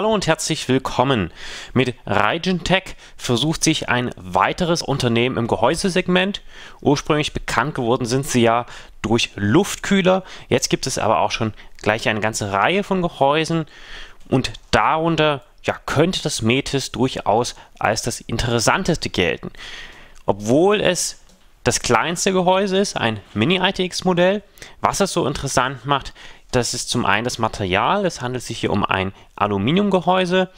Hallo und herzlich willkommen. Mit Reigentech versucht sich ein weiteres Unternehmen im Gehäusesegment. Ursprünglich bekannt geworden sind sie ja durch Luftkühler. Jetzt gibt es aber auch schon gleich eine ganze Reihe von Gehäusen und darunter ja, könnte das Metis durchaus als das interessanteste gelten. Obwohl es das kleinste Gehäuse ist, ein Mini-ITX-Modell, was es so interessant macht, das ist zum einen das Material, es handelt sich hier um ein Aluminiumgehäuse.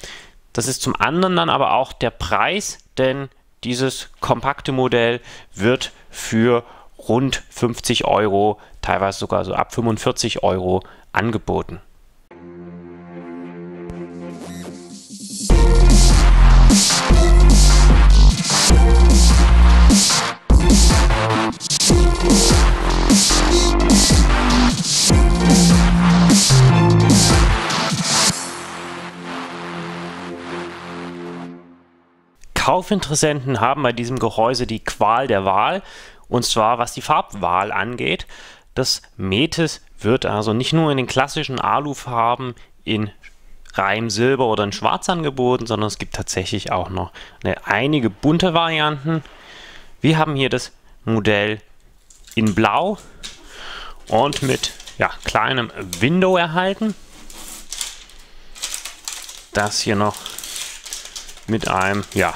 Das ist zum anderen dann aber auch der Preis, denn dieses kompakte Modell wird für rund 50 Euro, teilweise sogar so ab 45 Euro angeboten. Kaufinteressenten haben bei diesem Gehäuse die Qual der Wahl, und zwar was die Farbwahl angeht. Das Metis wird also nicht nur in den klassischen Alufarben in Reim Silber oder in Schwarz angeboten, sondern es gibt tatsächlich auch noch eine, einige bunte Varianten. Wir haben hier das Modell in Blau und mit ja, kleinem Window erhalten. Das hier noch mit einem ja,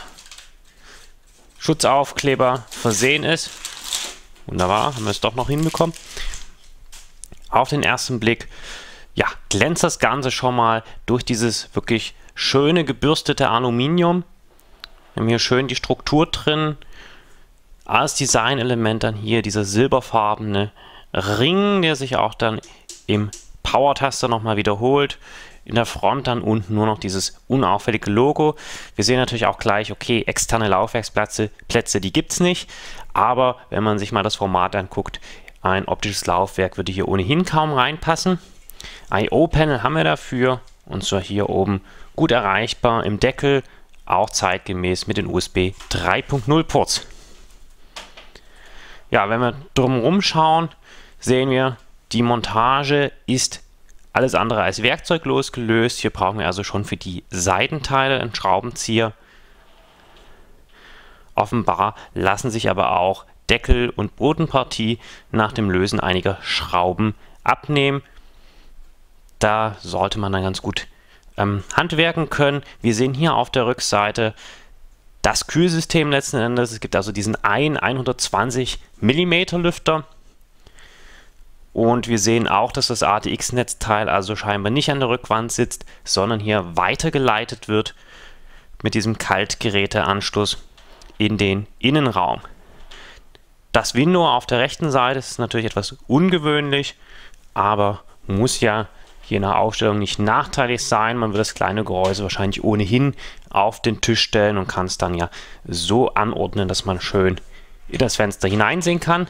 Schutzaufkleber versehen ist. Wunderbar, haben wir es doch noch hinbekommen. Auf den ersten Blick, ja, glänzt das Ganze schon mal durch dieses wirklich schöne gebürstete Aluminium. Wir haben hier schön die Struktur drin. Als Designelement dann hier dieser silberfarbene Ring, der sich auch dann im Power-Taster nochmal wiederholt in der Front dann unten nur noch dieses unauffällige Logo. Wir sehen natürlich auch gleich, okay, externe Laufwerksplätze, Plätze, die gibt es nicht. Aber wenn man sich mal das Format anguckt, ein optisches Laufwerk würde hier ohnehin kaum reinpassen. I.O.-Panel haben wir dafür und zwar hier oben gut erreichbar im Deckel, auch zeitgemäß mit den USB 3.0 Ports. Ja, wenn wir drumherum schauen, sehen wir, die Montage ist alles andere als werkzeuglos gelöst. Hier brauchen wir also schon für die Seitenteile einen Schraubenzieher. Offenbar lassen sich aber auch Deckel und Bodenpartie nach dem Lösen einiger Schrauben abnehmen. Da sollte man dann ganz gut ähm, handwerken können. Wir sehen hier auf der Rückseite das Kühlsystem letzten Endes. Es gibt also diesen 1 120 mm Lüfter und wir sehen auch, dass das ATX-Netzteil also scheinbar nicht an der Rückwand sitzt, sondern hier weitergeleitet wird mit diesem Kaltgeräteanschluss in den Innenraum. Das Window auf der rechten Seite ist natürlich etwas ungewöhnlich, aber muss ja hier in der Aufstellung nicht nachteilig sein. Man wird das kleine Gehäuse wahrscheinlich ohnehin auf den Tisch stellen und kann es dann ja so anordnen, dass man schön in das Fenster hineinsehen kann.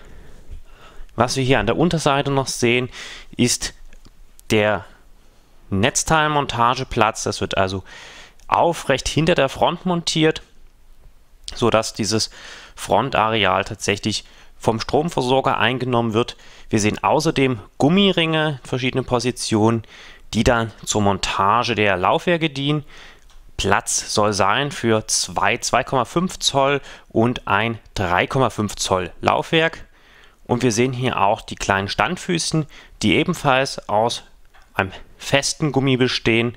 Was wir hier an der Unterseite noch sehen, ist der Netzteilmontageplatz. Das wird also aufrecht hinter der Front montiert, sodass dieses Frontareal tatsächlich vom Stromversorger eingenommen wird. Wir sehen außerdem Gummiringe verschiedene Positionen, die dann zur Montage der Laufwerke dienen. Platz soll sein für zwei 2,5 Zoll und ein 3,5 Zoll Laufwerk. Und wir sehen hier auch die kleinen Standfüßen, die ebenfalls aus einem festen Gummi bestehen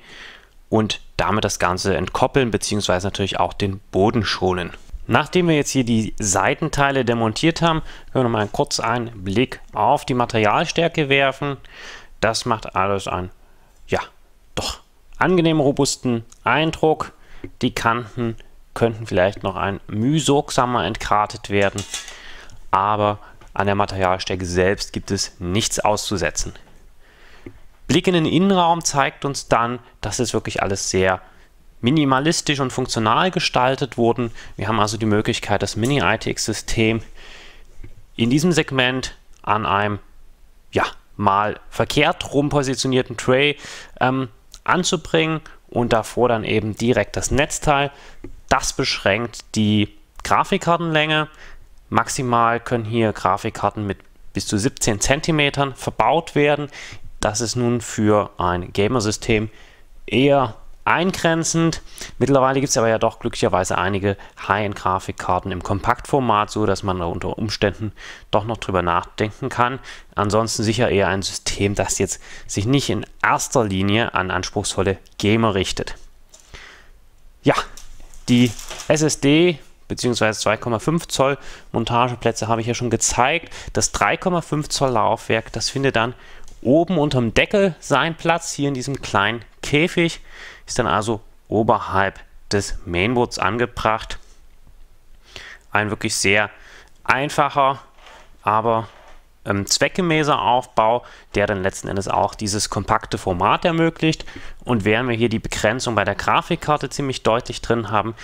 und damit das Ganze entkoppeln bzw. natürlich auch den Boden schonen. Nachdem wir jetzt hier die Seitenteile demontiert haben, können wir mal kurz einen Blick auf die Materialstärke werfen. Das macht alles einen, ja, doch angenehm robusten Eindruck. Die Kanten könnten vielleicht noch ein mühsorgsamer entkratet werden, aber an der Materialstärke selbst gibt es nichts auszusetzen. Blick in den Innenraum zeigt uns dann, dass es wirklich alles sehr minimalistisch und funktional gestaltet wurden. Wir haben also die Möglichkeit, das Mini-ITX-System in diesem Segment an einem ja, mal verkehrt rum positionierten Tray ähm, anzubringen und davor dann eben direkt das Netzteil. Das beschränkt die Grafikkartenlänge. Maximal können hier Grafikkarten mit bis zu 17 cm verbaut werden. Das ist nun für ein Gamersystem eher eingrenzend. Mittlerweile gibt es aber ja doch glücklicherweise einige High-End-Grafikkarten im Kompaktformat, so dass man unter Umständen doch noch drüber nachdenken kann. Ansonsten sicher eher ein System, das jetzt sich nicht in erster Linie an anspruchsvolle Gamer richtet. Ja, die SSD bzw. 2,5 Zoll Montageplätze habe ich ja schon gezeigt. Das 3,5 Zoll Laufwerk, das findet dann oben unterm Deckel seinen Platz, hier in diesem kleinen Käfig, ist dann also oberhalb des Mainboards angebracht. Ein wirklich sehr einfacher, aber ähm, zweckgemäßer Aufbau, der dann letzten Endes auch dieses kompakte Format ermöglicht. Und während wir hier die Begrenzung bei der Grafikkarte ziemlich deutlich drin haben,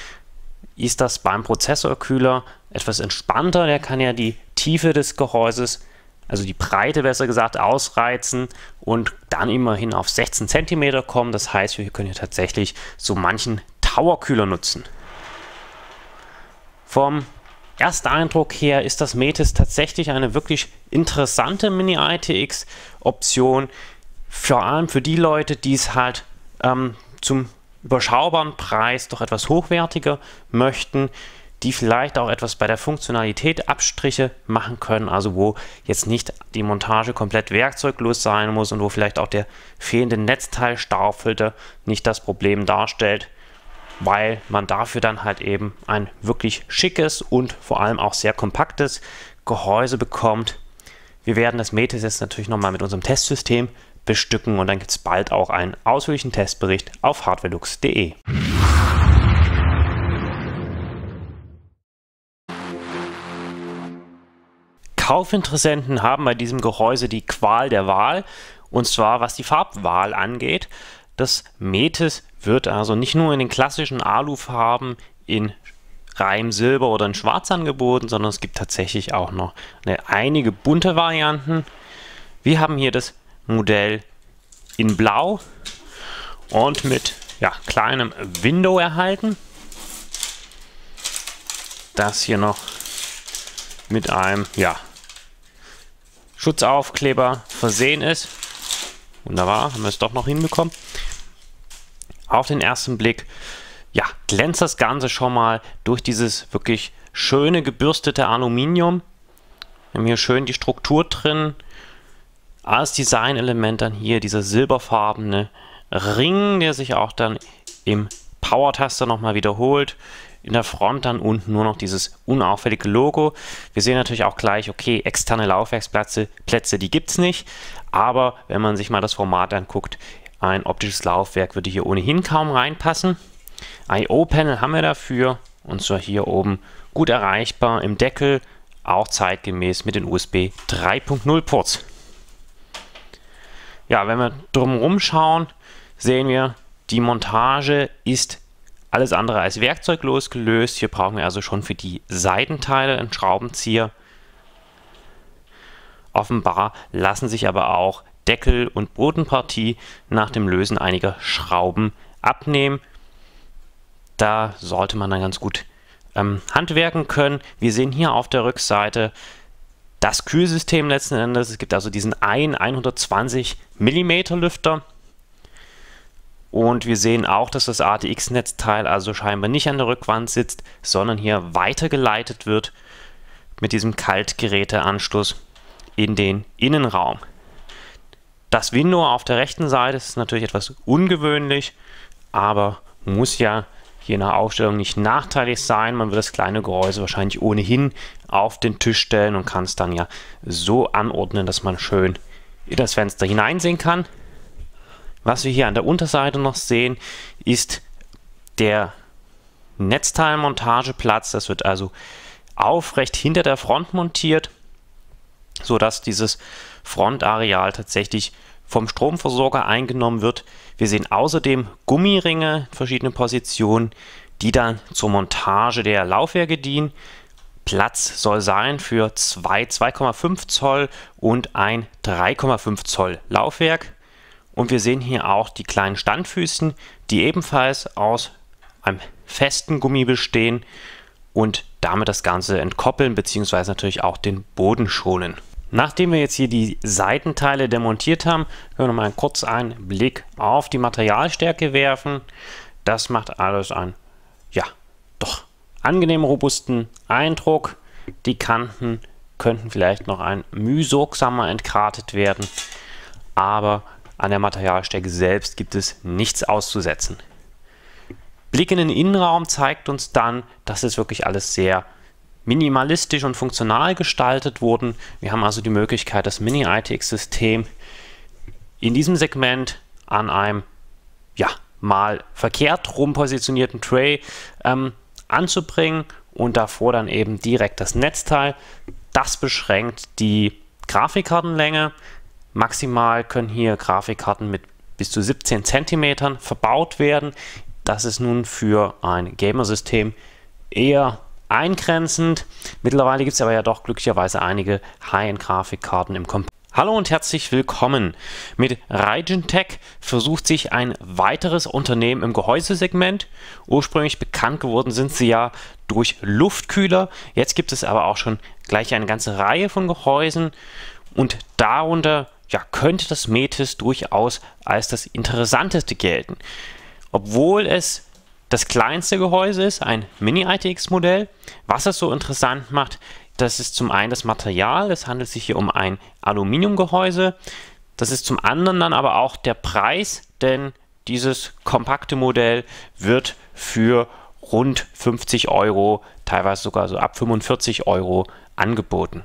ist das beim Prozessorkühler etwas entspannter. Der kann ja die Tiefe des Gehäuses, also die Breite besser gesagt, ausreizen und dann immerhin auf 16 cm kommen. Das heißt, wir können hier tatsächlich so manchen Towerkühler nutzen. Vom ersten Eindruck her ist das Metis tatsächlich eine wirklich interessante Mini-ITX-Option. Vor allem für die Leute, die es halt ähm, zum überschaubaren Preis doch etwas hochwertiger möchten, die vielleicht auch etwas bei der Funktionalität Abstriche machen können, also wo jetzt nicht die Montage komplett werkzeuglos sein muss und wo vielleicht auch der fehlende Netzteilstaufilter nicht das Problem darstellt, weil man dafür dann halt eben ein wirklich schickes und vor allem auch sehr kompaktes Gehäuse bekommt. Wir werden das Metis jetzt natürlich nochmal mit unserem Testsystem bestücken und dann gibt es bald auch einen ausführlichen Testbericht auf hardwarelux.de. Kaufinteressenten haben bei diesem Gehäuse die Qual der Wahl, und zwar was die Farbwahl angeht. Das Metis wird also nicht nur in den klassischen Alufarben in Reim, Silber oder in Schwarz angeboten, sondern es gibt tatsächlich auch noch eine, einige bunte Varianten. Wir haben hier das Modell in Blau und mit ja, kleinem Window erhalten. Das hier noch mit einem ja, Schutzaufkleber versehen ist. Wunderbar, haben wir es doch noch hinbekommen. Auf den ersten Blick ja, glänzt das Ganze schon mal durch dieses wirklich schöne gebürstete Aluminium. Wir haben hier schön die Struktur drin, als Designelement dann hier dieser silberfarbene Ring, der sich auch dann im Power-Taster nochmal wiederholt. In der Front dann unten nur noch dieses unauffällige Logo. Wir sehen natürlich auch gleich, okay, externe Laufwerksplätze, Plätze, die gibt es nicht. Aber wenn man sich mal das Format anguckt, ein optisches Laufwerk würde hier ohnehin kaum reinpassen. I.O.-Panel haben wir dafür und zwar hier oben gut erreichbar im Deckel, auch zeitgemäß mit den USB 3.0 Ports ja, wenn wir drumherum schauen, sehen wir, die Montage ist alles andere als werkzeuglos gelöst. Hier brauchen wir also schon für die Seitenteile einen Schraubenzieher. Offenbar lassen sich aber auch Deckel und Bodenpartie nach dem Lösen einiger Schrauben abnehmen. Da sollte man dann ganz gut ähm, handwerken können. Wir sehen hier auf der Rückseite das Kühlsystem letzten Endes. Es gibt also diesen einen 120 mm Lüfter. Und wir sehen auch, dass das ATX-Netzteil also scheinbar nicht an der Rückwand sitzt, sondern hier weitergeleitet wird mit diesem Kaltgeräteanschluss in den Innenraum. Das Window auf der rechten Seite ist natürlich etwas ungewöhnlich, aber muss ja hier in der Aufstellung nicht nachteilig sein. Man wird das kleine Gehäuse wahrscheinlich ohnehin auf den Tisch stellen und kann es dann ja so anordnen, dass man schön in das Fenster hineinsehen kann. Was wir hier an der Unterseite noch sehen, ist der Netzteilmontageplatz. Das wird also aufrecht hinter der Front montiert, sodass dieses Frontareal tatsächlich vom Stromversorger eingenommen wird. Wir sehen außerdem Gummiringe verschiedene Positionen, die dann zur Montage der Laufwerke dienen. Platz soll sein für zwei 2,5 Zoll und ein 3,5 Zoll Laufwerk. Und wir sehen hier auch die kleinen Standfüßen, die ebenfalls aus einem festen Gummi bestehen und damit das Ganze entkoppeln bzw. natürlich auch den Boden schonen. Nachdem wir jetzt hier die Seitenteile demontiert haben, können wir noch mal kurz einen Blick auf die Materialstärke werfen. Das macht alles ein, ja, doch angenehm robusten Eindruck. Die Kanten könnten vielleicht noch ein mühsorgsamer entkratet werden, aber an der Materialstärke selbst gibt es nichts auszusetzen. Blick in den Innenraum zeigt uns dann, dass es wirklich alles sehr minimalistisch und funktional gestaltet wurden. Wir haben also die Möglichkeit, das Mini-ITX-System in diesem Segment an einem ja, mal verkehrt rum positionierten Tray ähm, anzubringen und davor dann eben direkt das Netzteil. Das beschränkt die Grafikkartenlänge. Maximal können hier Grafikkarten mit bis zu 17 cm verbaut werden. Das ist nun für ein Gamersystem eher eingrenzend. Mittlerweile gibt es aber ja doch glücklicherweise einige High-End-Grafikkarten im Komp Hallo und herzlich willkommen. Mit Reigentech versucht sich ein weiteres Unternehmen im Gehäusesegment. Ursprünglich bekannt geworden sind sie ja durch Luftkühler. Jetzt gibt es aber auch schon gleich eine ganze Reihe von Gehäusen und darunter ja, könnte das Metis durchaus als das interessanteste gelten. Obwohl es das kleinste Gehäuse ist ein Mini-ITX-Modell. Was es so interessant macht, das ist zum einen das Material, es handelt sich hier um ein Aluminiumgehäuse. Das ist zum anderen dann aber auch der Preis, denn dieses kompakte Modell wird für rund 50 Euro, teilweise sogar so ab 45 Euro angeboten.